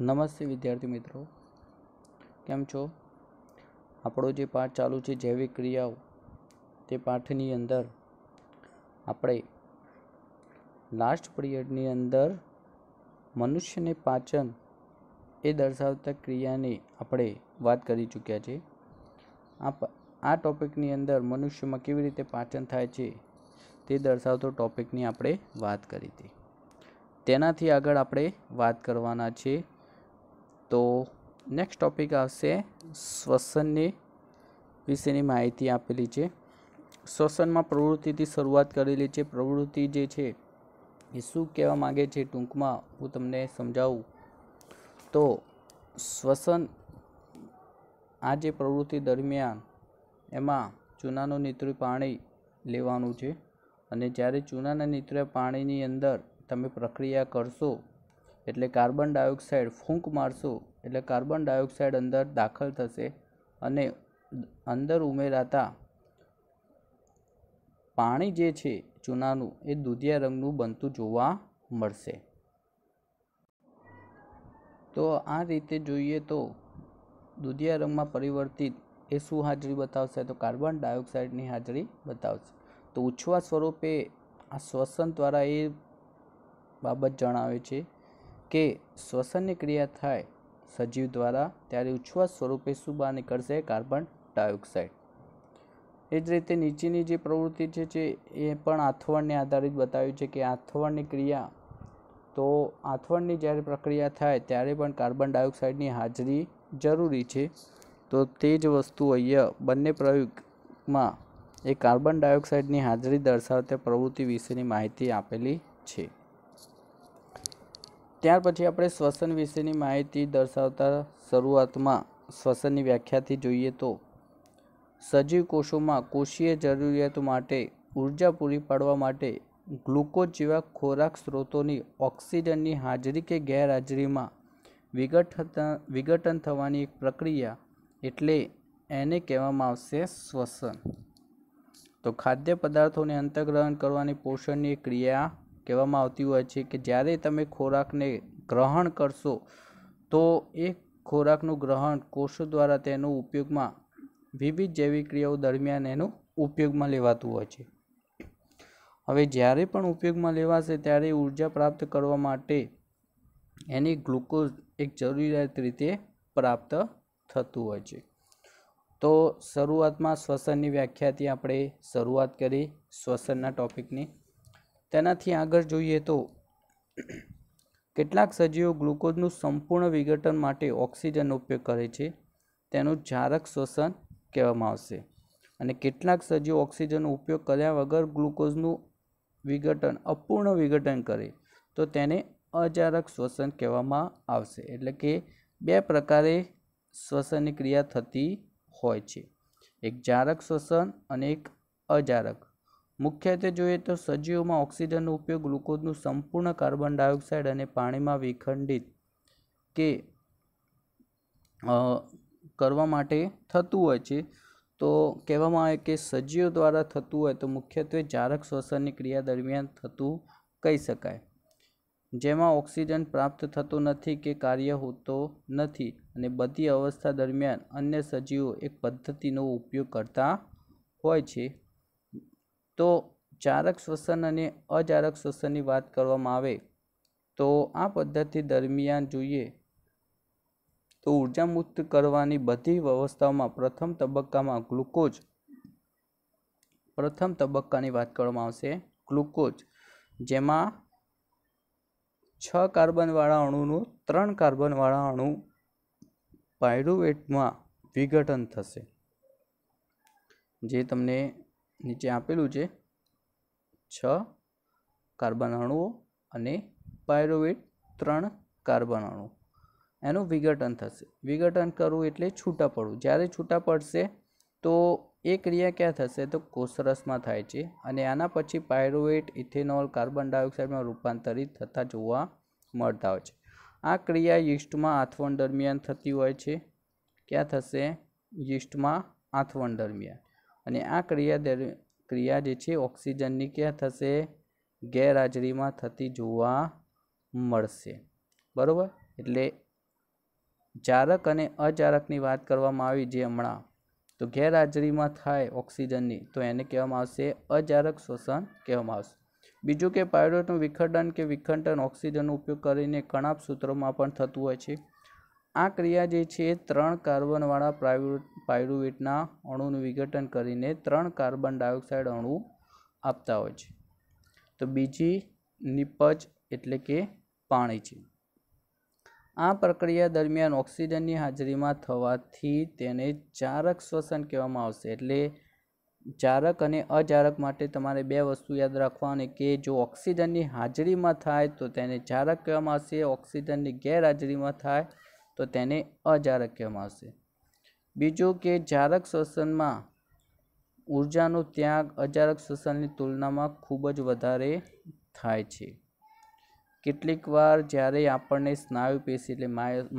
નમસ્તે વિદ્યાર્થી મિત્રો કેમ છો આપણો જે પાઠ ચાલુ છે જૈવિક ક્રિયાઓ તે પાઠની અંદર આપણે લાસ્ટ પિરિયડની અંદર મનુષ્યને પાચન એ દર્શાવતા ક્રિયાની આપણે વાત કરી ચૂક્યા છે આ આ ટોપિકની અંદર મનુષ્યમાં કેવી રીતે પાચન થાય છે તે દર્શાવતો ટોપિકની આપણે વાત કરી હતી તેનાથી આગળ આપણે વાત કરવાના છીએ તો નેક્સ્ટ ટોપિક આવશે શ્વસનની વિશેની માહિતી આપેલી છે શ્વસનમાં પ્રવૃત્તિથી શરૂઆત કરેલી છે પ્રવૃત્તિ જે છે એ શું કહેવા માગે છે ટૂંકમાં હું તમને સમજાવું તો શ્વસન આ જે પ્રવૃત્તિ દરમિયાન એમાં ચૂનાનું નીતરું પાણી લેવાનું છે અને જ્યારે ચૂનાના નીતરે પાણીની અંદર તમે પ્રક્રિયા કરશો એટલે કાર્બન ડાયોક્સાઇડ ફૂંક મારશો એટલે કાર્બન ડાયોક્સાઇડ અંદર દાખલ થશે અને અંદર ઉમેરાતા પાણી જે છે ચૂનાનું એ દૂધિયા રંગનું બનતું જોવા મળશે તો આ રીતે જોઈએ તો દૂધિયા રંગમાં પરિવર્તિત એ શું હાજરી બતાવશે તો કાર્બન ડાયોક્સાઇડની હાજરી બતાવશે તો ઉછવા સ્વરૂપે આ શ્વસન દ્વારા એ બાબત જણાવે છે કે શ્વસનની ક્રિયા થાય સજીવ દ્વારા ત્યારે ઉચ્છવાસ સ્વરૂપે શું બહાર નીકળશે કાર્બન ડાયોક્સાઇડ એ જ રીતે નીચેની જે પ્રવૃત્તિ છે એ પણ આથવણને આધારિત બતાવ્યું છે કે આથવણની ક્રિયા તો આથવણની જ્યારે પ્રક્રિયા થાય ત્યારે પણ કાર્બન ડાયોક્સાઇડની હાજરી જરૂરી છે તો તે જ વસ્તુ અહીંયા બંને પ્રયોગમાં એ કાર્બન ડાયોક્સાઇડની હાજરી દર્શાવતા પ્રવૃત્તિ વિશેની માહિતી આપેલી છે ત્યાર પછી આપણે શ્વસન વિશેની માહિતી દર્શાવતા શરૂઆતમાં શ્વસનની વ્યાખ્યાથી જોઈએ તો સજીવ કોષોમાં કોષીય જરૂરિયાતો માટે ઉર્જા પૂરી પાડવા માટે ગ્લુકોઝ જેવા ખોરાક સ્ત્રોતોની ઓક્સિજનની હાજરી કે ગેરહાજરીમાં વિઘટતા વિઘટન થવાની એક પ્રક્રિયા એટલે એને કહેવામાં આવશે શ્વસન તો ખાદ્ય પદાર્થોને અંતગ્રહણ કરવાની પોષણની ક્રિયા કહેવામાં આવતી હોય છે કે જ્યારે તમે ખોરાકને ગ્રહણ કરશો તો એ ખોરાકનું ગ્રહણ કોષો દ્વારા તેનો ઉપયોગમાં વિવિધ જૈવિક ક્રિયાઓ દરમિયાન એનો ઉપયોગમાં લેવાતું હોય છે હવે જ્યારે પણ ઉપયોગમાં લેવાશે ત્યારે ઉર્જા પ્રાપ્ત કરવા માટે એની ગ્લુકોઝ એક જરૂરિયાત રીતે પ્રાપ્ત થતું હોય છે તો શરૂઆતમાં શ્વસનની વ્યાખ્યાથી આપણે શરૂઆત કરી શ્વસનના ટોપિકની તેનાથી આગળ જોઈએ તો કેટલાક સજીવો ગ્લુકોઝનું સંપૂર્ણ વિઘટન માટે ઓક્સિજનનો ઉપયોગ કરે છે તેનું જારક શ્વસન કહેવામાં આવશે અને કેટલાક સજીવો ઓક્સિજનનો ઉપયોગ કર્યા વગર ગ્લુકોઝનું વિઘટન અપૂર્ણ વિઘટન કરે તો તેને અજારક શ્વસન કહેવામાં આવશે એટલે કે બે પ્રકારે શ્વસનની ક્રિયા થતી હોય છે એક જારક શ્વસન અને એક અજારક મુખ્યત્વે જોઈએ તો સજીવોમાં ઓક્સિજનનો ઉપયોગ ગ્લુકોઝનું સંપૂર્ણ કાર્બન ડાયોક્સાઇડ અને પાણીમાં વિખંડિત કે કરવા માટે થતું હોય છે તો કહેવામાં આવે કે સજીવો દ્વારા થતું હોય તો મુખ્યત્વે જારક શ્વસનની ક્રિયા દરમિયાન થતું કહી શકાય જેમાં ઓક્સિજન પ્રાપ્ત થતો નથી કે કાર્ય હોતો નથી અને બધી અવસ્થા દરમિયાન અન્ય સજીવો એક પદ્ધતિનો ઉપયોગ કરતા હોય છે તો ચારક શ્વસન અને અચારક શ્વસનની વાત કરવામાં આવે તો આ પદ્ધતિ દરમિયાન જોઈએ તો ઊર્જા મુક્ત કરવાની બધી વ્યવસ્થાઓમાં પ્રથમ તબક્કામાં ગ્લુકોઝ પ્રથમ તબક્કાની વાત કરવામાં આવશે ગ્લુકોઝ જેમાં છ કાર્બનવાળા અણુનું ત્રણ કાર્બનવાળા અણુ પાયરુવેટમાં વિઘટન થશે જે તમને નીચે આપેલું છે છ કાર્બન અણુઓ અને પાયરોવેટ ત્રણ કાર્બન અણુ એનું વિઘટન થશે વિઘટન કરવું એટલે છૂટા પડવું જ્યારે છૂટા પડશે તો એ ક્રિયા ક્યાં થશે તો કોસરસમાં થાય છે અને આના પછી પાયરોવેટ ઇથેનોલ કાર્બન ડાયોક્સાઇડમાં રૂપાંતરિત થતાં જોવા મળતા હોય છે આ ક્રિયા યીસ્ટમાં આથવણ દરમિયાન થતી હોય છે ક્યાં થશે યીસ્ટમાં આથવણ દરમિયાન અને આ ક્રિયા ક્રિયા જે છે ઓક્સિજનની ક્યાં થશે ગેરહાજરીમાં થતી જોવા મળશે બરાબર એટલે જારક અને અચારકની વાત કરવામાં આવી જે હમણાં તો ગેરહાજરીમાં થાય ઓક્સિજનની તો એને કહેવામાં આવશે અચારક શ્વસન કહેવામાં આવશે બીજું કે પાયરોટનું વિખંડન કે વિખંડન ઓક્સિજનનો ઉપયોગ કરીને કણાપ સૂત્રોમાં પણ થતું હોય છે આ ક્રિયા જે છે ત્રણ કાર્બનવાળા પાયરુવેટના અણુનું વિઘટન કરીને ત્રણ કાર્બન ડાયોક્સાઇડ અણુ આપતા હોય છે તો બીજી નિપજ એટલે કે પાણી છે આ પ્રક્રિયા દરમિયાન ઓક્સિજનની હાજરીમાં થવાથી તેને ચારક શ્વસન કહેવામાં આવશે એટલે ચારક અને અચારક માટે તમારે બે વસ્તુ યાદ રાખવાની કે જો ઓક્સિજનની હાજરીમાં થાય તો તેને ચારક કહેવામાં આવશે ઓક્સિજનની ગેરહાજરીમાં થાય તો તેને અજારક કહેવામાં આવશે બીજું કે જારક શ્વસનમાં ઉર્જાનો ત્યાગ અજારક શ્વસનની તુલનામાં ખૂબ જ વધારે થાય છે કેટલીક વાર જ્યારે આપણને સ્નાયુ પેશી એટલે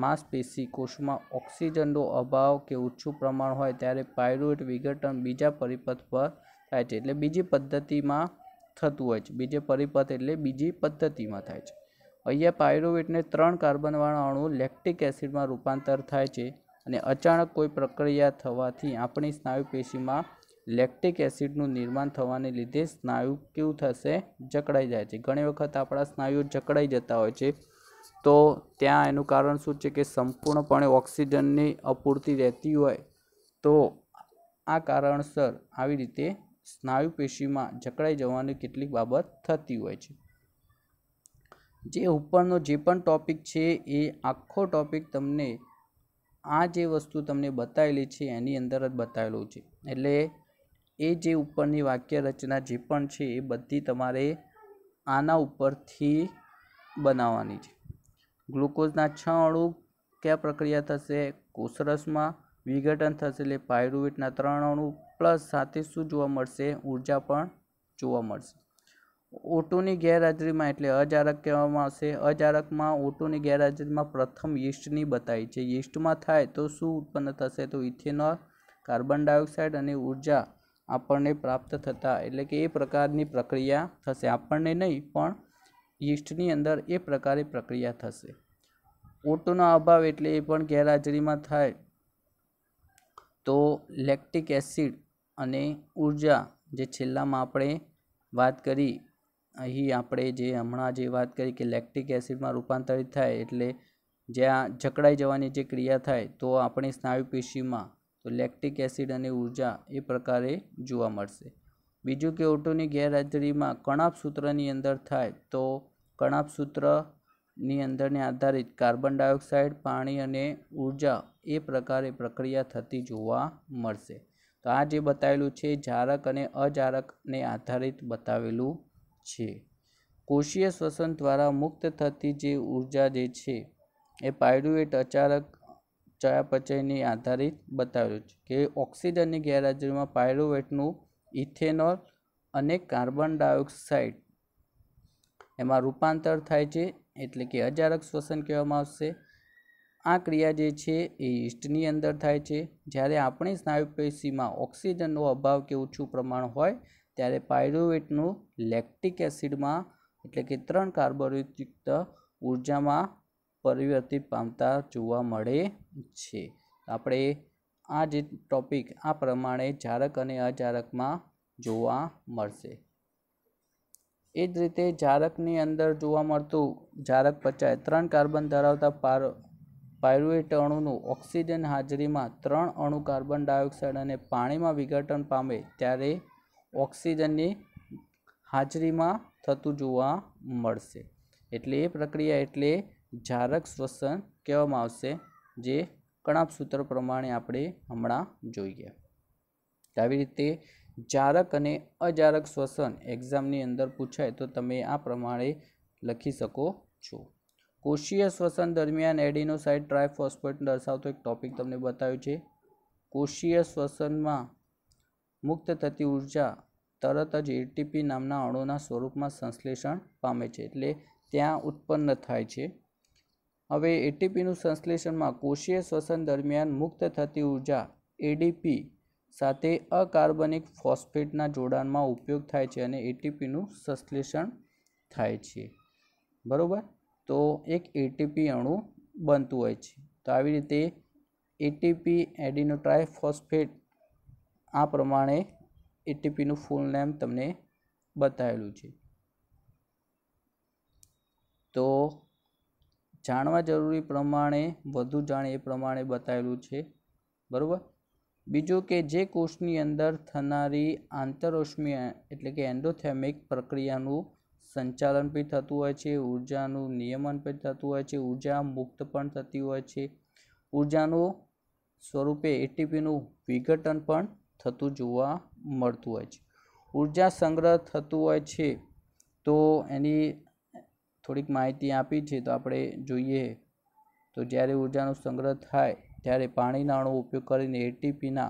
માંસપેશી કોષમાં ઓક્સિજનનો અભાવ કે ઓછું પ્રમાણ હોય ત્યારે પાયરોટ વિઘટન બીજા પરિપથ પર થાય છે એટલે બીજી પદ્ધતિમાં થતું હોય છે બીજે પરિપથ એટલે બીજી પદ્ધતિમાં થાય છે અહીંયા પાયરુવેટને ત્રણ કાર્બનવાળા અણુ લેક્ટિક એસિડમાં રૂપાંતર થાય છે અને અચાનક કોઈ પ્રક્રિયા થવાથી આપણી સ્નાયુ પેશીમાં લેક્ટિક એસિડનું નિર્માણ થવાને લીધે સ્નાયુ કેવું થશે જકડાઈ જાય છે ઘણી વખત આપણા સ્નાયુ જકડાઈ જતા હોય છે તો ત્યાં એનું કારણ શું છે કે સંપૂર્ણપણે ઓક્સિજનની અપૂરતી રહેતી હોય તો આ કારણસર આવી રીતે સ્નાયુ પેશીમાં જકડાઈ જવાની કેટલીક બાબત થતી હોય છે જે ઉપરનો જે પણ ટૉપિક છે એ આખો ટૉપિક તમને આ જે વસ્તુ તમને બતાવેલી છે એની અંદર જ બતાવેલું છે એટલે એ જે ઉપરની વાક્ય રચના જે પણ છે એ બધી તમારે આના ઉપરથી બનાવવાની છે ગ્લુકોઝના છ અણુ કયા પ્રક્રિયા થશે કોસરસમાં વિઘટન થશે એટલે પાયરુવેટના ત્રણ અણુ પ્લસ સાથે શું જોવા મળશે ઉર્જા પણ જોવા મળશે ઓટોની ગેરહાજરીમાં એટલે અજારક કહેવામાં આવશે અજારકમાં ઓટોની ગેરહાજરીમાં પ્રથમ યીસ્ટની બતાવી છે યીસ્ટમાં થાય તો શું ઉત્પન્ન થશે તો ઇથેનોલ કાર્બન ડાયોક્સાઇડ અને ઉર્જા આપણને પ્રાપ્ત થતા એટલે કે એ પ્રકારની પ્રક્રિયા થશે આપણને નહીં પણ યીસ્ટની અંદર એ પ્રકારે પ્રક્રિયા થશે ઓટોનો અભાવ એટલે એ પણ ગેરહાજરીમાં થાય તો લેક્ટિક એસિડ અને ઉર્જા જે છેલ્લામાં આપણે વાત કરી અહીં આપણે જે હમણાં જે વાત કરી કે લેક્ટિક એસિડમાં રૂપાંતરિત થાય એટલે જ્યાં જકડાઈ જવાની જે ક્રિયા થાય તો આપણે સ્નાયુ પેશીમાં તો લેક્ટિક એસિડ અને ઉર્જા એ પ્રકારે જોવા મળશે બીજું કે ઓટોની ગેરહાજરીમાં કણાપ સૂત્રની અંદર થાય તો કણાપ સૂત્રની અંદરને આધારિત કાર્બન ડાયોક્સાઇડ પાણી અને ઉર્જા એ પ્રકારે પ્રક્રિયા થતી જોવા મળશે તો આ જે બતાવેલું છે જારક અને અજારકને આધારિત બતાવેલું છે કોષીય શ્વસન દ્વારા મુક્ત થતી જે ઉર્જા જે છે એ પાયરુવેટ અચારક ચયાપચયની આધારિત બતાવ્યું છે કે ઓક્સિજનની ગેરહાજરીમાં પાયરુવેટનું ઇથેનોલ અને કાર્બન ડાયોક્સાઇડ એમાં રૂપાંતર થાય છે એટલે કે અજારક શ્વસન કહેવામાં આવશે આ ક્રિયા જે છે એ ઈસ્ટની અંદર થાય છે જ્યારે આપણી સ્નાયુપેશીમાં ઓક્સિજનનો અભાવ કે ઓછું પ્રમાણ હોય ત્યારે પાયરુવેટનું લેક્ટિક એસિડમાં એટલે કે ત્રણ કાર્બોરયુક્ત ઉર્જામાં પરિવર્તિત પામતા જોવા મળે છે આપણે આ જે ટોપિક આ પ્રમાણે જારક અને અજારકમાં જોવા મળશે એ જ રીતે જારકની અંદર જોવા મળતું જારક પચાય ત્રણ કાર્બન ધરાવતા પાર પાયરુએટ અણુનું ઓક્સિજન હાજરીમાં ત્રણ અણુ કાર્બન ડાયોક્સાઇડ અને પાણીમાં વિઘટન પામે ત્યારે ઓક્સિજનની હાજરીમાં થતું જોવા મળશે એટલે એ પ્રક્રિયા એટલે જારક શ્વસન કહેવામાં આવશે જે કણાપ સૂત્ર પ્રમાણે આપણે હમણાં જોઈએ આવી રીતે જારક અને અજારક શ્વસન એક્ઝામની અંદર પૂછાય તો તમે આ પ્રમાણે લખી શકો છો કોષીય શ્વસન દરમિયાન એડિનોસાઇડ ટ્રાયફોસ્ફેટ દર્શાવતો એક ટોપિક તમને બતાવ્યો છે કોષીય શ્વસનમાં મુક્ત થતી ઉર્જા તરત જ એટીપી નામના અણુના સ્વરૂપમાં સંશ્લેષણ પામે છે એટલે ત્યાં ઉત્પન્ન થાય છે હવે એટીપીનું સંશ્લેષણમાં કોષીય શ્વસન દરમિયાન મુક્ત થતી ઉર્જા એડીપી સાથે અકાર્બનિક ફોસ્ફેટના જોડાણમાં ઉપયોગ થાય છે અને એટીપીનું સંશ્લેષણ થાય છે બરાબર તો એક એટીપી અણુ બનતું હોય છે તો આવી રીતે એટીપી એડિનોટ્રાઇફોસ્ફેટ આ પ્રમાણે એટીપીનું ફૂલ નેમ તમને બતાવેલું છે તો જાણવા જરૂરી પ્રમાણે વધુ જાણે એ પ્રમાણે બતાવેલું છે બરાબર બીજું કે જે કોષની અંદર થનારી આંતરોષ્મીય એટલે કે એન્ડોથેમિક પ્રક્રિયાનું સંચાલન પણ થતું હોય છે ઉર્જાનું નિયમન પણ થતું હોય છે ઉર્જા મુક્ત પણ થતી હોય છે ઉર્જાનું સ્વરૂપે એટીપીનું વિઘટન પણ થતું જોવા મળતું હોય છે ઉર્જા સંગ્રહ થતું હોય છે તો એની થોડીક માહિતી આપી છે તો આપણે જોઈએ તો જ્યારે ઉર્જાનો સંગ્રહ થાય ત્યારે પાણીના અણુ ઉપયોગ કરીને એટીપીના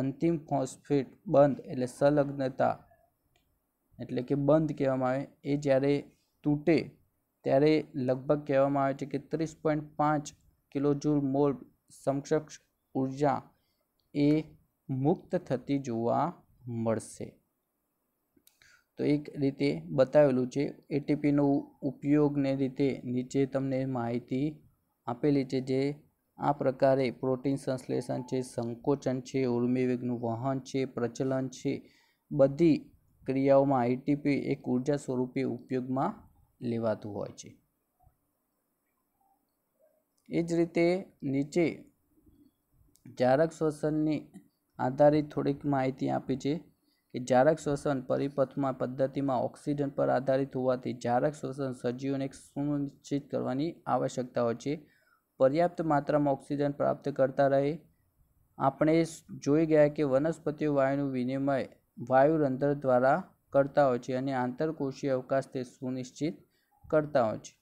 અંતિમ ફોસ્ફેટ બંધ એટલે સંલગ્નતા એટલે કે બંધ કહેવામાં આવે એ જ્યારે તૂટે ત્યારે લગભગ કહેવામાં આવે છે કે ત્રીસ પોઈન્ટ પાંચ કિલો જૂલ મોલ સમકક્ષ ઉર્જા એ મુક્ત થતી જોવા મળશે તો એક રીતે બતાવેલું છે એટીપીનો ઉપયોગને રીતે નીચે તમને માહિતી આપેલી છે જે આ પ્રકારે પ્રોટીન સંશ્લેષણ છે સંકોચન છે ઉર્મિવેગનું વહન છે પ્રચલન છે બધી ક્રિયાઓમાં આઈટીપી એક ઊર્જા સ્વરૂપે ઉપયોગમાં લેવાતું હોય છે એ જ રીતે નીચે જારક શ્વસનની આધારિત થોડીક માહિતી આપી છે કે જારક શ્વસન પરિપથમાં પદ્ધતિમાં ઓક્સિજન પર આધારિત હોવાથી જારક શ્વસન સજીવોને સુનિશ્ચિત કરવાની આવશ્યકતા હોય છે પર્યાપ્ત માત્રામાં ઓક્સિજન પ્રાપ્ત કરતા રહે આપણે જોઈ ગયા કે વનસ્પતિઓ વાયુનું વિનિમય વાયુરંધ્ર દ્વારા કરતા હોય છે અને આંતરકોષીય અવકાશ તે સુનિશ્ચિત કરતા હોય છે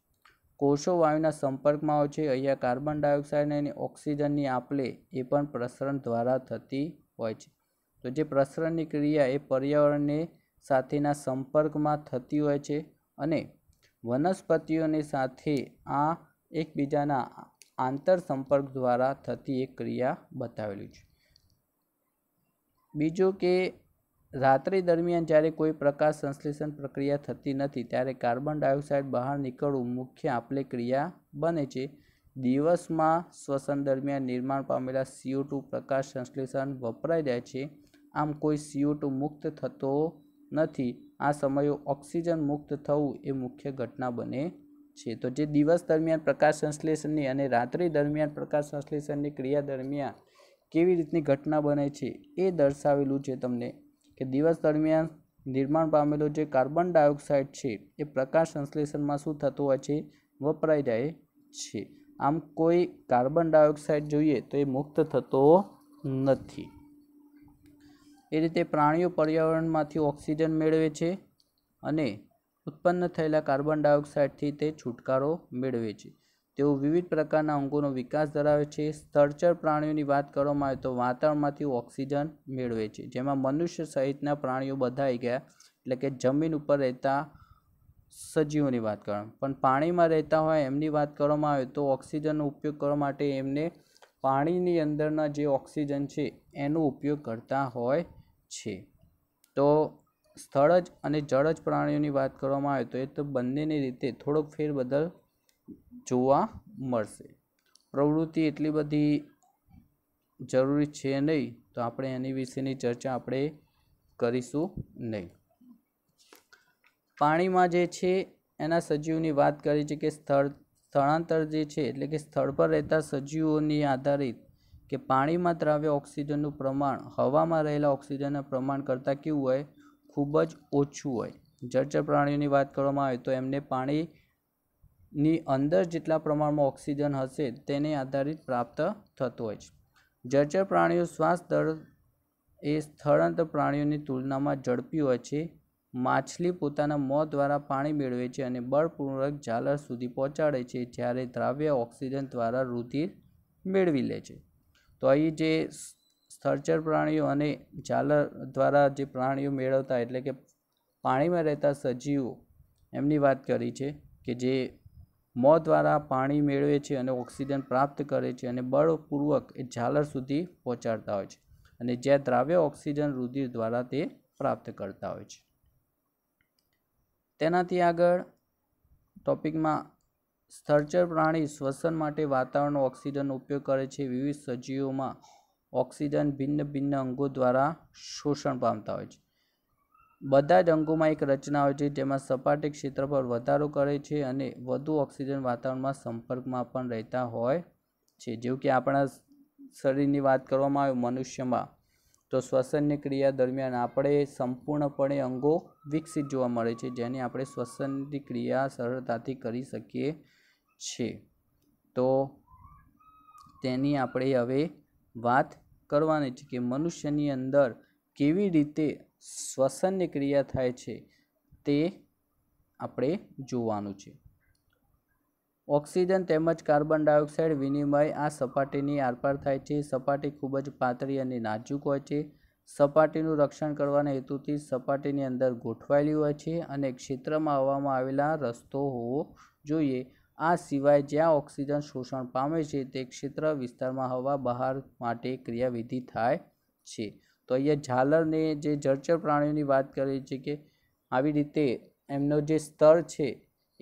કોષો વાયુના સંપર્કમાં હોય છે અહીંયા કાર્બન ડાયોક્સાઇડ અને ઓક્સિજનની આપલે એ પણ પ્રસરણ દ્વારા થતી હોય છે તો જે પ્રસરણની ક્રિયા એ પર્યાવરણને સાથેના સંપર્કમાં થતી હોય છે અને વનસ્પતિઓની સાથે આ એકબીજાના આંતરસંપર્ક દ્વારા થતી એક ક્રિયા બતાવેલી છે બીજું કે રાત્રિ દરમિયાન જ્યારે કોઈ પ્રકાશ સંશ્લેષણ પ્રક્રિયા થતી નથી ત્યારે કાર્બન ડાયોક્સાઇડ બહાર નીકળવું મુખ્ય આપલે ક્રિયા બને છે દિવસમાં શ્વસન દરમિયાન નિર્માણ પામેલા સીઓ ટુ પ્રકાશ સંશ્લેષણ વપરાઈ જાય છે આમ કોઈ સીઓ ટુ મુક્ત થતો નથી આ સમયે ઓક્સિજન મુક્ત થવું એ મુખ્ય ઘટના બને છે તો જે દિવસ દરમિયાન પ્રકાશ સંશ્લેષણની અને રાત્રિ દરમિયાન પ્રકાશ સંશ્લેષણની ક્રિયા દરમિયાન કેવી રીતની ઘટના બને છે એ દર્શાવેલું છે તમને કે દિવસ દરમિયાન નિર્માણ પામેલો જે કાર્બન ડાયોક્સાઇડ છે એ પ્રકાશ સંશ્લેષણમાં શું થતું હોય છે વપરાઈ જાય છે આમ કોઈ કાર્બન ડાયોક્સાઇડ જોઈએ તો એ મુક્ત થતો નથી એ રીતે પ્રાણીઓ પર્યાવરણમાંથી ઓક્સિજન મેળવે છે અને ઉત્પન્ન થયેલા કાર્બન ડાયોક્સાઇડથી તે છુટકારો મેળવે છે તેઓ વિવિધ પ્રકારના અંગોનો વિકાસ ધરાવે છે સ્થળચર પ્રાણીઓની વાત કરવામાં આવે તો વાતાવરણમાંથી ઓક્સિજન મેળવે છે જેમાં મનુષ્ય સહિતના પ્રાણીઓ બધાઈ ગયા એટલે કે જમીન ઉપર રહેતા સજીવોની વાત કરવામાં પણ પાણીમાં રહેતા હોય એમની વાત કરવામાં આવે તો ઓક્સિજનનો ઉપયોગ કરવા માટે એમને પાણીની અંદરના જે ઓક્સિજન છે એનો ઉપયોગ કરતા હોય છે તો સ્થળ જ અને જળ જ પ્રાણીઓની વાત કરવામાં આવે તો એ તો બંનેની રીતે થોડોક ફેરબદલ જોવા મળશે પ્રવૃત્તિ એટલી બધી જરૂરી છે નહીં તો આપણે એની વિશેની ચર્ચા આપણે કરીશું નહીં પાણીમાં જે છે એના સજીવની વાત કરી છે કે સ્થળ સ્થળાંતર જે છે એટલે કે સ્થળ પર રહેતા સજીવોની આધારિત કે પાણીમાં દ્રાવ્ય ઓક્સિજનનું પ્રમાણ હવામાં રહેલા ઓક્સિજનના પ્રમાણ કરતાં કેવું હોય ખૂબ જ ઓછું હોય જળચર પ્રાણીઓની વાત કરવામાં આવે તો એમને પાણીની અંદર જેટલા પ્રમાણમાં ઓક્સિજન હશે તેને આધારિત પ્રાપ્ત થતું હોય છે જળચર પ્રાણીઓ શ્વાસ દર એ સ્થળાંતર પ્રાણીઓની તુલનામાં ઝડપી હોય છે માછલી પોતાના મોં દ્વારા પાણી મેળવે છે અને બળપૂર્વક ઝાલર સુધી પહોંચાડે છે જ્યારે દ્રાવ્ય ઓક્સિજન દ્વારા રુધિર મેળવી લે છે તો અહીં જે સ્થળચર પ્રાણીઓ અને ઝાલર દ્વારા જે પ્રાણીઓ મેળવતા એટલે કે પાણીમાં રહેતા સજીવો એમની વાત કરી છે કે જે મોં દ્વારા પાણી મેળવે છે અને ઓક્સિજન પ્રાપ્ત કરે છે અને બળપૂર્વક એ ઝાલર સુધી પહોંચાડતા હોય છે અને જ્યાં દ્રાવ્ય ઓક્સિજન રુધિર દ્વારા તે પ્રાપ્ત કરતા હોય છે તેનાથી આગળ ટોપિકમાં સ્થળચર પ્રાણી શ્વસન માટે વાતાવરણનો ઓક્સિજનનો ઉપયોગ કરે છે વિવિધ સજીવોમાં ઓક્સિજન ભિન્ન ભિન્ન અંગો દ્વારા શોષણ પામતા હોય છે બધા જ અંગોમાં એક રચના હોય છે જેમાં સપાટી ક્ષેત્ર પર વધારો કરે છે અને વધુ ઓક્સિજન વાતાવરણમાં સંપર્કમાં પણ રહેતા હોય છે જેવું કે આપણા શરીરની વાત કરવામાં આવે મનુષ્યમાં તો શ્વસનની ક્રિયા દરમિયાન આપણે સંપૂર્ણપણે અંગો વિકસિત જોવા મળે છે જેને આપણે શ્વસનની ક્રિયા સરળતાથી કરી શકીએ છીએ તો તેની આપણે હવે વાત કરવાની છે કે મનુષ્યની અંદર કેવી રીતે શ્વસનની ક્રિયા થાય છે તે આપણે જોવાનું છે ઓક્સિજન તેમજ કાર્બન ડાયોક્સાઇડ વિનિમય આ સપાટીની આરપાર થાય છે સપાટી ખૂબ જ પાતળી અને નાજુક હોય છે સપાટીનું રક્ષણ કરવાના હેતુથી સપાટીની અંદર ગોઠવાયેલી હોય છે અને ક્ષેત્રમાં આવવામાં આવેલા રસ્તો હોવો જોઈએ આ સિવાય જ્યાં ઓક્સિજન શોષણ પામે છે તે ક્ષેત્ર વિસ્તારમાં હવા બહાર માટે ક્રિયાવિધિ થાય છે તો અહીંયા ઝાલરને જે જળચર પ્રાણીઓની વાત કરીએ છીએ કે આવી રીતે એમનો જે સ્તર છે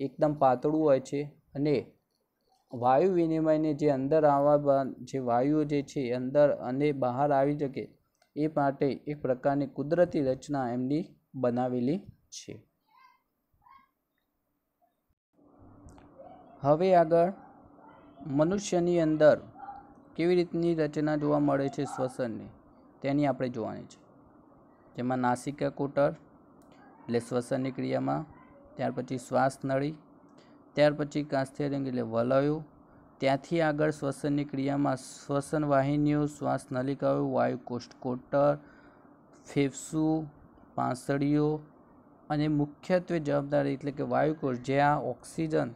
એકદમ પાતળું હોય છે અને વાયુ વિનિમયને જે અંદર આવવા જે વાયુઓ જે છે અંદર અને બહાર આવી શકે એ માટે એક પ્રકારની કુદરતી રચના એમની બનાવેલી છે હવે આગળ મનુષ્યની અંદર કેવી રીતની રચના જોવા મળે છે શ્વસનની તેની આપણે જોવાની છે જેમાં નાસિકા કોટર એટલે શ્વસનની ક્રિયામાં ત્યાર પછી શ્વાસ નળી ત્યાર પછી કાસ્થેરિંગ એટલે વલયું ત્યાંથી આગળ શ્વસનની ક્રિયામાં શ્વસન વાહિનીઓ શ્વાસ નલિકાઓ વાયુ કોષ્ટકોટર ફેફસું પાંસળીઓ અને મુખ્યત્વે જવાબદારી એટલે કે વાયુકોષ જે આ ઓક્સિજન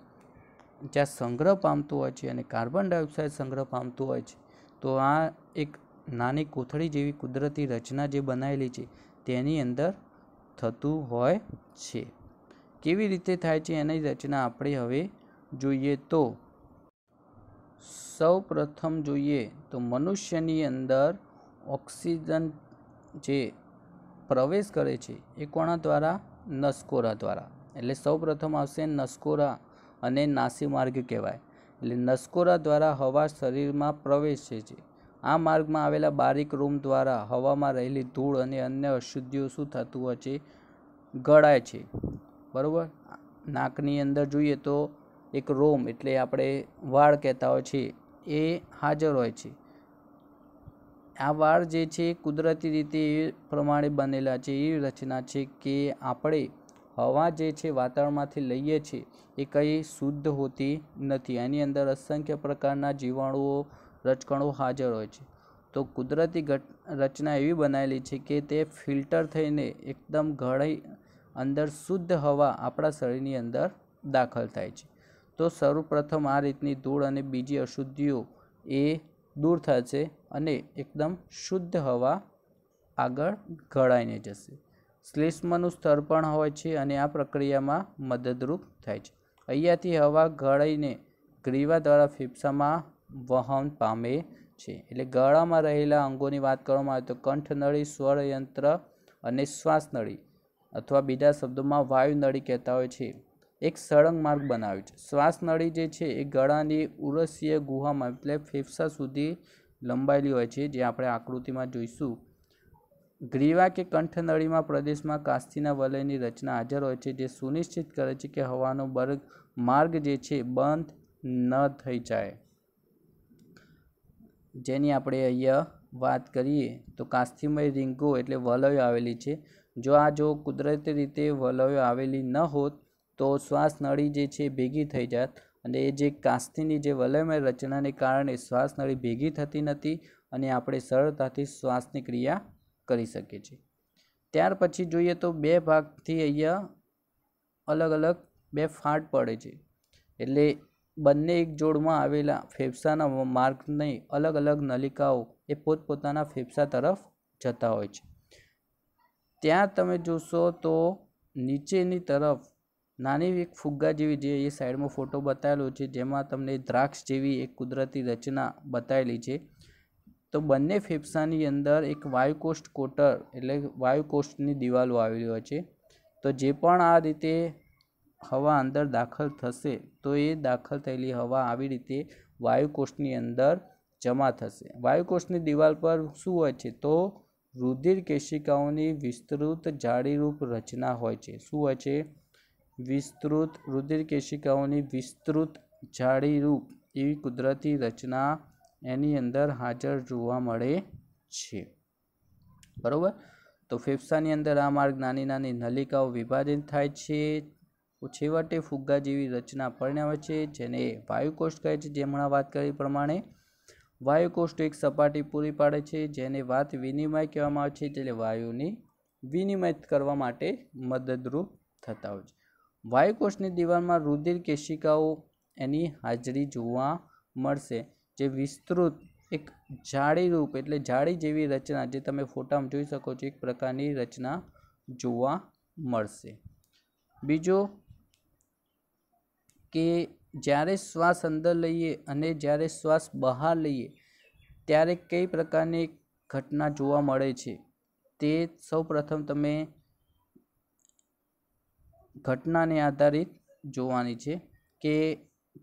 જ્યાં સંગ્રહ પામતું હોય છે અને કાર્બન ડાયોક્સાઇડ સંગ્રહ પામતું હોય છે તો આ એક નાની કોથળી જેવી કુદરતી રચના જે બનાવેલી છે તેની અંદર થતું હોય છે કેવી રીતે થાય છે એની રચના આપણે હવે જોઈએ તો સૌ પ્રથમ જોઈએ તો મનુષ્યની અંદર ઓક્સિજન જે પ્રવેશ કરે છે એ કોણા દ્વારા નસકોરા દ્વારા એટલે સૌ પ્રથમ આવશે નસકોરા અને નાસી માર્ગ કહેવાય એટલે નસકોરા દ્વારા હવા શરીરમાં પ્રવેશે છે આ માર્ગમાં આવેલા બારીક રૂમ દ્વારા હવામાં રહેલી ધૂળ અને અન્ય અશુદ્ધિઓ શું થતું હોય છે ગળાય છે બરાબર નાકની અંદર જોઈએ તો એક રોમ એટલે આપણે વાળ કહેતા હોય છે એ હાજર હોય છે આ વાળ જે છે કુદરતી રીતે એ પ્રમાણે બનેલા છે એ રચના છે કે આપણે હવા જે છે વાતાવરણમાંથી લઈએ છીએ એ કંઈ શુદ્ધ હોતી નથી એની અંદર અસંખ્ય પ્રકારના જીવાણુઓ રચકણો હાજર હોય છે તો કુદરતી રચના એવી બનાવેલી છે કે તે ફિલ્ટર થઈને એકદમ ઘડાઈ અંદર શુદ્ધ હવા આપણા શરીરની અંદર દાખલ થાય છે તો સર્વપ્રથમ આ રીતની ધૂળ અને બીજી અશુદ્ધિઓ એ દૂર થશે અને એકદમ શુદ્ધ હવા આગળ ઘડાઈને જશે શ્લેષ્મનું સ્તર પણ હોય છે અને આ પ્રક્રિયામાં મદદરૂપ થાય છે અહીંયાથી હવા ગળાઈને ગ્રીવા દ્વારા ફેફસામાં વહન પામે છે એટલે ગળામાં રહેલા અંગોની વાત કરવામાં આવે તો કંઠનળી સ્વરયંત્ર અને શ્વાસનળી અથવા બીજા શબ્દોમાં વાયુનળી કહેતા હોય છે એક સળંગ માર્ગ બનાવ્યો છે શ્વાસનળી જે છે એ ગળાની ઉરસીય ગુહામાં એટલે ફેફસા સુધી લંબાયેલી હોય છે જે આપણે આકૃતિમાં જોઈશું ગ્રીવા કે કંઠનળીમાં પ્રદેશમાં કાસ્તીના વલયની રચના હાજર હોય છે જે સુનિશ્ચિત કરે છે કે હવાનો બર્ગ માર્ગ જે છે બંધ ન થઈ જાય જેની આપણે અહીંયા વાત કરીએ તો કાસ્તીમય રિંગો એટલે વલયો આવેલી છે જો આ જો કુદરતી રીતે વલયો આવેલી ન હોત તો શ્વાસ નળી જે છે ભેગી થઈ જાત અને એ જે કાસ્તીની જે વલયમય રચનાને કારણે શ્વાસ નળી ભેગી થતી નથી અને આપણે સરળતાથી શ્વાસની ક્રિયા કરી શકીએ છીએ ત્યાર પછી જોઈએ તો બે ભાગથી અહીંયા અલગ અલગ બે ફાટ પડે છે એટલે બંને એક જોડમાં આવેલા ફેફસાના માર્ગને અલગ અલગ નલિકાઓ એ પોતપોતાના ફેફસા તરફ જતા હોય છે ત્યાં તમે જોશો તો નીચેની તરફ નાની એક ફુગ્ગા જેવી જે એ સાઈડમાં ફોટો બતાવેલો છે જેમાં તમને દ્રાક્ષ જેવી એક કુદરતી રચના બતાવેલી છે તો બંને ફેફસાની અંદર એક વાયુકોષ્ટ કોટર એટલે વાયુકોષ્ટની દિવાલો આવેલી હોય છે તો જે પણ આ રીતે હવા અંદર દાખલ થશે તો એ દાખલ થયેલી હવા આવી રીતે વાયુકોષ્ટની અંદર જમા થશે વાયુકોષ્ટની દિવાલ પર શું હોય છે તો રુધિર કેશિકાઓની વિસ્તૃત જાળીરૂપ રચના હોય છે શું હોય છે વિસ્તૃત રુધિર કેશિકાઓની વિસ્તૃત જાળીરૂપ એવી કુદરતી રચના એની અંદર હાજર જોવા મળે છે બરાબર તો ફેફસાની અંદર આ માર્ગ નાની નાની નલિકાઓ વિભાજિત થાય છે છેવટે ફુગ્ગા જેવી રચના પરિણમે છે જેને વાયુકોષ કહે છે જે હમણાં વાત કરી પ્રમાણે એક સપાટી પૂરી પાડે છે જેને વાત વિનિમય કહેવામાં આવે છે એટલે વાયુની વિનિમય કરવા માટે મદદરૂપ થતા હોય છે વાયુકોષની દિવાલમાં રુધિર કેશિકાઓ એની હાજરી જોવા મળશે જે વિસ્તૃત એક જાળી રૂપ એટલે જાળી જેવી રચના જે તમે ફોટામાં જોઈ શકો છો એક પ્રકારની રચના જોવા મળશે બીજો કે જ્યારે શ્વાસ અંદર લઈએ અને જ્યારે શ્વાસ બહાર લઈએ ત્યારે કઈ પ્રકારની ઘટના જોવા મળે છે તે સૌપ્રથમ તમે ઘટનાને આધારિત જોવાની છે કે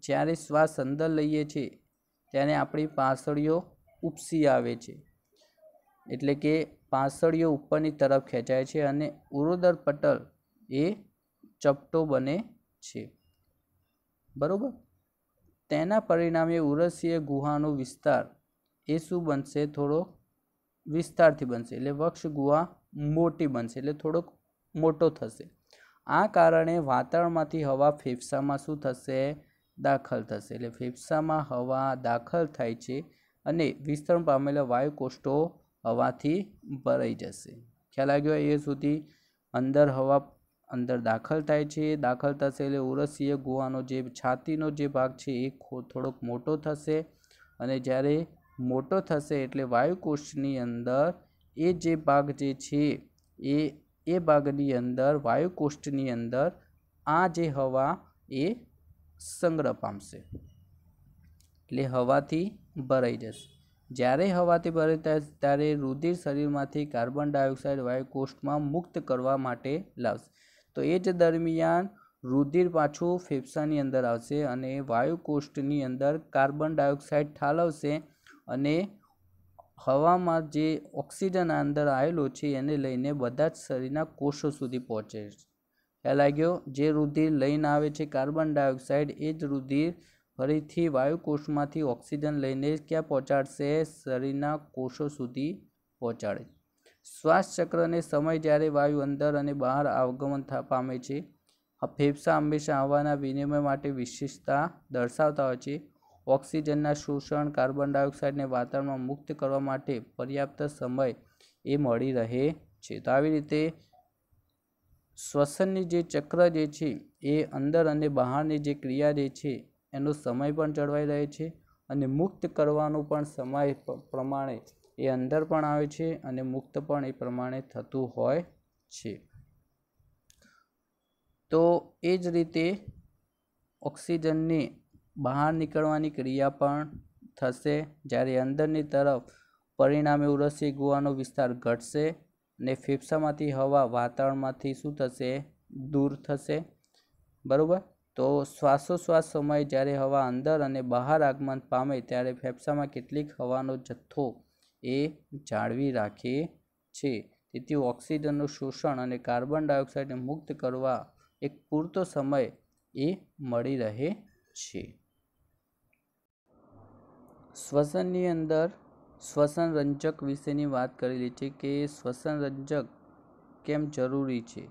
જ્યારે શ્વાસ અંદર લઈએ છીએ ત્યારે આપણી પાસળીઓ ઉપસી આવે છે એટલે કે પાસળીઓ ઉપરની તરફ ખેંચાય છે અને ઉરોદર પટલ એ ચપટો બને છે બરાબર તેના પરિણામે ઉરસીય ગુહાનો વિસ્તાર એ શું બનશે થોડો વિસ્તારથી બનશે એટલે વક્ષ ગુહા મોટી બનશે એટલે થોડોક મોટો થશે આ કારણે વાતાવરણમાંથી હવા ફેફસામાં શું થશે દાખલ થશે એટલે ફેફસામાં હવા દાખલ થાય છે અને વિસ્તરણ પામેલા વાયુકોષ્ઠો હવાથી ભરાઈ જશે ખ્યાલ આવ્યો એ સુધી અંદર હવા અંદર દાખલ થાય છે દાખલ થશે એટલે ઉરસીય ગુહાનો જે છાતીનો જે ભાગ છે એ થોડોક મોટો થશે અને જ્યારે મોટો થશે એટલે વાયુકોષ્ઠની અંદર એ જે ભાગ જે છે એ એ ભાગની અંદર વાયુકોષ્ઠની અંદર આ જે હવા એ સંગ્રહ પામશે એટલે હવાથી ભરાઈ જશે જ્યારે હવાથી ભરાઈ થાય ત્યારે રુધિર શરીરમાંથી કાર્બન ડાયોક્સાઇડ વાયુકોષ્ઠમાં મુક્ત કરવા માટે લાવશે તો એ જ દરમિયાન રુધિર પાછું ફેફસાની અંદર આવશે અને વાયુકોષ્ઠની અંદર કાર્બન ડાયોક્સાઇડ ઠાલવશે અને હવામાં જે ઓક્સિજન અંદર આવેલો છે એને લઈને બધા જ શરીરના કોષો સુધી પહોંચે છે ખ્યાલ આવ્યો જે રુધિર લઈને આવે છે કાર્બન ડાયોક્સાઇડ એ જ રુધિર ફરીથી વાયુકોષમાંથી ઓક્સિજન લઈને ક્યાં પહોંચાડશે શરીરના કોષો સુધી પહોંચાડે શ્વાસ ચક્રને સમય જ્યારે વાયુ અંદર અને બહાર આગમન પામે છે ફેફસા હંમેશા હવાના વિનિમય માટે વિશેષતા દર્શાવતા હોય છે ઓક્સિજનના શોષણ કાર્બન ડાયોક્સાઇડને વાતાવરણમાં મુક્ત કરવા માટે પર્યાપ્ત સમય એ મળી રહે છે તો આવી રીતે શ્વસનની જે ચક્ર જે છે એ અંદર અને બહારની જે ક્રિયા જે છે એનો સમય પણ જળવાઈ રહે છે અને મુક્ત કરવાનો પણ સમય પ્રમાણે એ અંદર પણ આવે છે અને મુક્ત પણ એ પ્રમાણે થતું હોય છે તો એ જ રીતે ઓક્સિજનની બહાર નીકળવાની ક્રિયા પણ થશે જ્યારે અંદરની તરફ પરિણામે ઉરસી ગુવાનો વિસ્તાર ઘટશે ને ફેફસામાંથી હવા વાતાવરણમાંથી શું થશે દૂર થશે બરાબર તો શ્વાસોશ્વાસ સમયે જ્યારે હવા અંદર અને બહાર આગમન પામે ત્યારે ફેફસામાં કેટલીક હવાનો જથ્થો એ જાળવી રાખે છે તેથી ઓક્સિજનનું શોષણ અને કાર્બન ડાયોક્સાઇડને મુક્ત કરવા એક પૂરતો સમય એ મળી રહે છે શ્વસનની અંદર શ્વસન રંજક વિશેની વાત કરેલી છે કે શ્વસન રંજક કેમ જરૂરી છે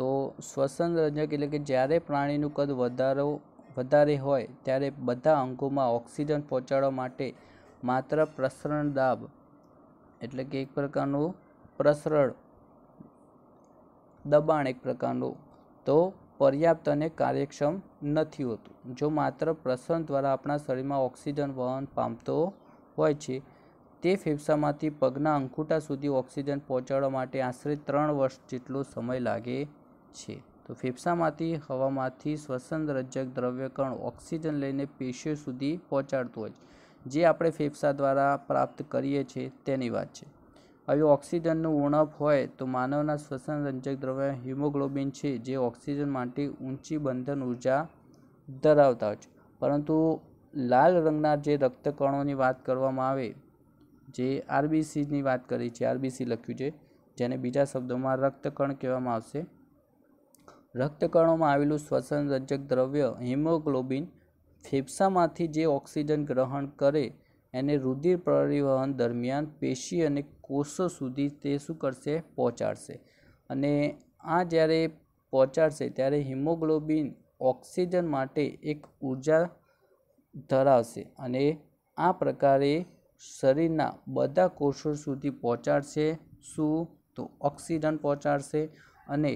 તો શ્વસન રંજક એટલે કે જ્યારે પ્રાણીનું કદ વધારો વધારે હોય ત્યારે બધા અંગોમાં ઓક્સિજન પહોંચાડવા માટે માત્ર પ્રસરણ દાબ એટલે કે એક પ્રકારનું પ્રસરણ દબાણ એક પ્રકારનું તો પર્યાપ્ત અને કાર્યક્ષમ નથી હોતું જો માત્ર પ્રસરણ દ્વારા આપણા શરીરમાં ઓક્સિજન વહન પામતો હોય છે તે ફેફસામાંથી પગના અંગૂઠા સુધી ઓક્સિજન પહોંચાડવા માટે આશરે ત્રણ વર્ષ જેટલો સમય લાગે છે તો ફેફસામાંથી હવામાંથી શ્વસન શ્વસનરજક દ્રવ્યકણ ઓક્સિજન લઈને પેશીઓ સુધી પહોંચાડતું હોય છે જે આપણે ફેફસા દ્વારા પ્રાપ્ત કરીએ છીએ તેની વાત છે હવે ઓક્સિજનનું ઉણપ હોય તો માનવના શ્વસન રંજક દ્રવ્ય હિમોગ્લોબિન છે જે ઓક્સિજન માટે ઊંચી બંધન ઊર્જા ધરાવતા હોય છે પરંતુ લાલ રંગના જે રક્તકણોની વાત કરવામાં આવે જે આરબીસીની વાત કરી છે આરબીસી લખ્યું છે જેને બીજા શબ્દોમાં રક્તકણ કહેવામાં આવશે રક્તકણોમાં આવેલું શ્વસન રંજક દ્રવ્ય હિમોગ્લોબિન ફેફસામાંથી જે ઓક્સિજન ગ્રહણ કરે એને રુધિર પરિવહન દરમિયાન પેશી અને કોષો સુધી તે શું કરશે પહોંચાડશે અને આ જ્યારે પહોંચાડશે ત્યારે હિમોગ્લોબિન ઓક્સિજન માટે એક ઊર્જા ધરાવશે અને આ પ્રકારે શરીરના બધા કોષો સુધી પહોંચાડશે શું તો ઓક્સિજન પહોંચાડશે અને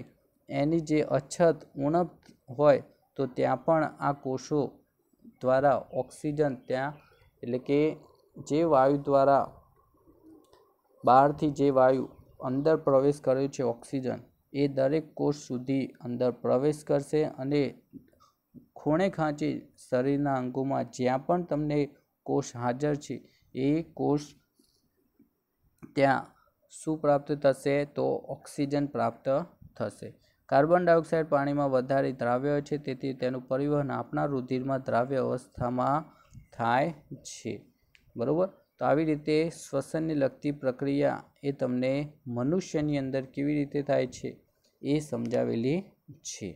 એની જે અછત ઉણપ હોય તો ત્યાં પણ આ કોષો દ્વારા ઓક્સિજન ત્યાં એટલે કે જે વાયુ દ્વારા બહારથી જે વાયુ અંદર પ્રવેશ કર્યો છે ઓક્સિજન એ દરેક કોષ સુધી અંદર પ્રવેશ કરશે અને ખૂણે ખાંચે શરીરના અંગોમાં જ્યાં પણ તમને કોષ હાજર છે એ કોષ ત્યાં શું પ્રાપ્ત થશે તો ઓક્સિજન પ્રાપ્ત થશે કાર્બન ડાયોક્સાઇડ પાણીમાં વધારે દ્રાવ્ય છે તેથી તેનું પરિવહન આપણા રુધિરમાં દ્રાવ્ય અવસ્થામાં થાય છે બરાબર તો આવી રીતે શ્વસનને લગતી પ્રક્રિયા એ તમને મનુષ્યની અંદર કેવી રીતે થાય છે એ સમજાવેલી છે